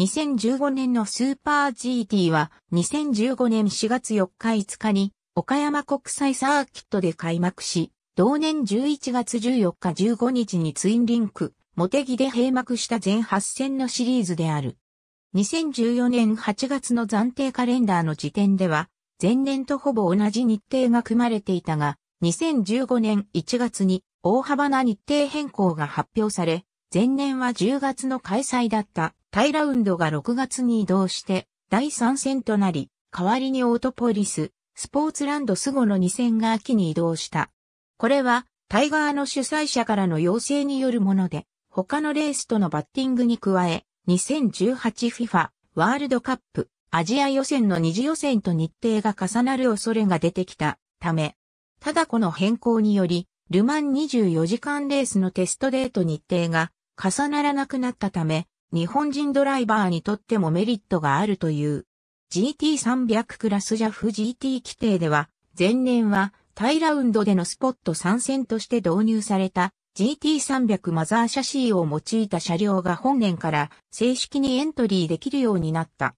2015年のスーパー GT は2015年4月4日5日に岡山国際サーキットで開幕し、同年11月14日15日にツインリンク、モテギで閉幕した全8戦のシリーズである。2014年8月の暫定カレンダーの時点では、前年とほぼ同じ日程が組まれていたが、2015年1月に大幅な日程変更が発表され、前年は10月の開催だったタイラウンドが6月に移動して第3戦となり、代わりにオートポリス、スポーツランドスゴの2戦が秋に移動した。これはタイガーの主催者からの要請によるもので、他のレースとのバッティングに加え、2018FIFA ワールドカップアジア予選の二次予選と日程が重なる恐れが出てきたため、ただこの変更により、ルマン24時間レースのテストデート日程が重ならなくなったため、日本人ドライバーにとってもメリットがあるという。GT300 クラス JAF GT 規定では、前年はタイラウンドでのスポット参戦として導入された GT300 マザーシャシーを用いた車両が本年から正式にエントリーできるようになった。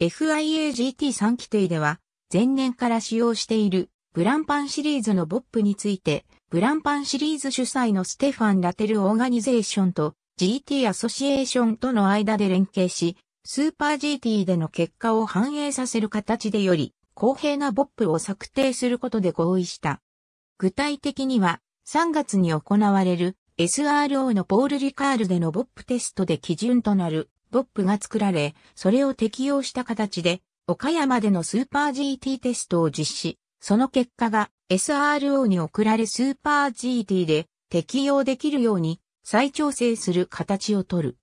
FIA GT3 規定では、前年から使用しているブランパンシリーズのボップについて、ブランパンシリーズ主催のステファン・ラテル・オーガニゼーションと GT アソシエーションとの間で連携し、スーパー GT での結果を反映させる形でより公平なボップを策定することで合意した。具体的には3月に行われる SRO のポール・リカールでのボップテストで基準となるボップが作られ、それを適用した形で岡山でのスーパー GT テストを実施、その結果が SRO に送られスーパー GT で適用できるように再調整する形をとる。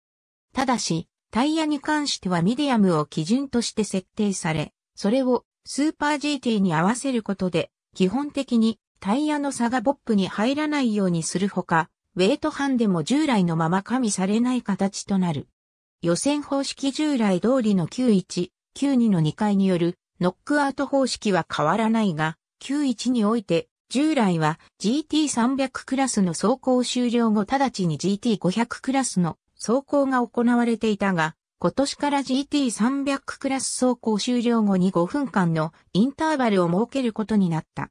ただし、タイヤに関してはミディアムを基準として設定され、それをスーパー GT に合わせることで、基本的にタイヤの差がボップに入らないようにするほか、ウェイトハンデも従来のまま加味されない形となる。予選方式従来通りの91、92の2回によるノックアウト方式は変わらないが、91において従来は GT300 クラスの走行終了後直ちに GT500 クラスの走行が行われていたが、今年から GT300 クラス走行終了後に5分間のインターバルを設けることになった。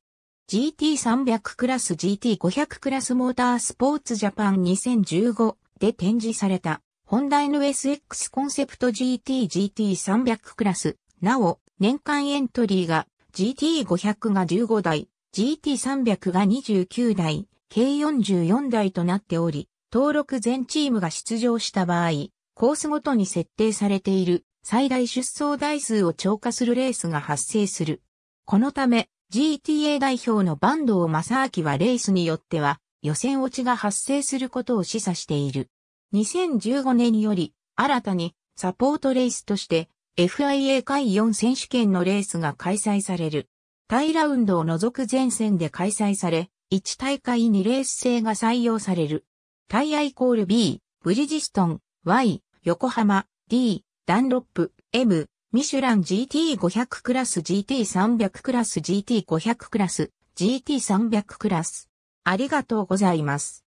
GT300 クラス GT500 クラスモータースポーツジャパン2015で展示された、ホンダ NSX コンセプト GTGT300 クラス、なお、年間エントリーが GT500 が15台、GT300 が29台、k 44台となっており、登録全チームが出場した場合、コースごとに設定されている最大出走台数を超過するレースが発生する。このため、GTA 代表の坂東正明はレースによっては予選落ちが発生することを示唆している。2015年より新たにサポートレースとして FIA 会4選手権のレースが開催される。タイラウンドを除く全線で開催され、1大会2レース制が採用される。タイヤイコール B、ブリヂストン、Y、横浜、D、ダンロップ、M、ミシュラン GT500 クラス GT300 クラス GT500 クラス GT300 クラス。ありがとうございます。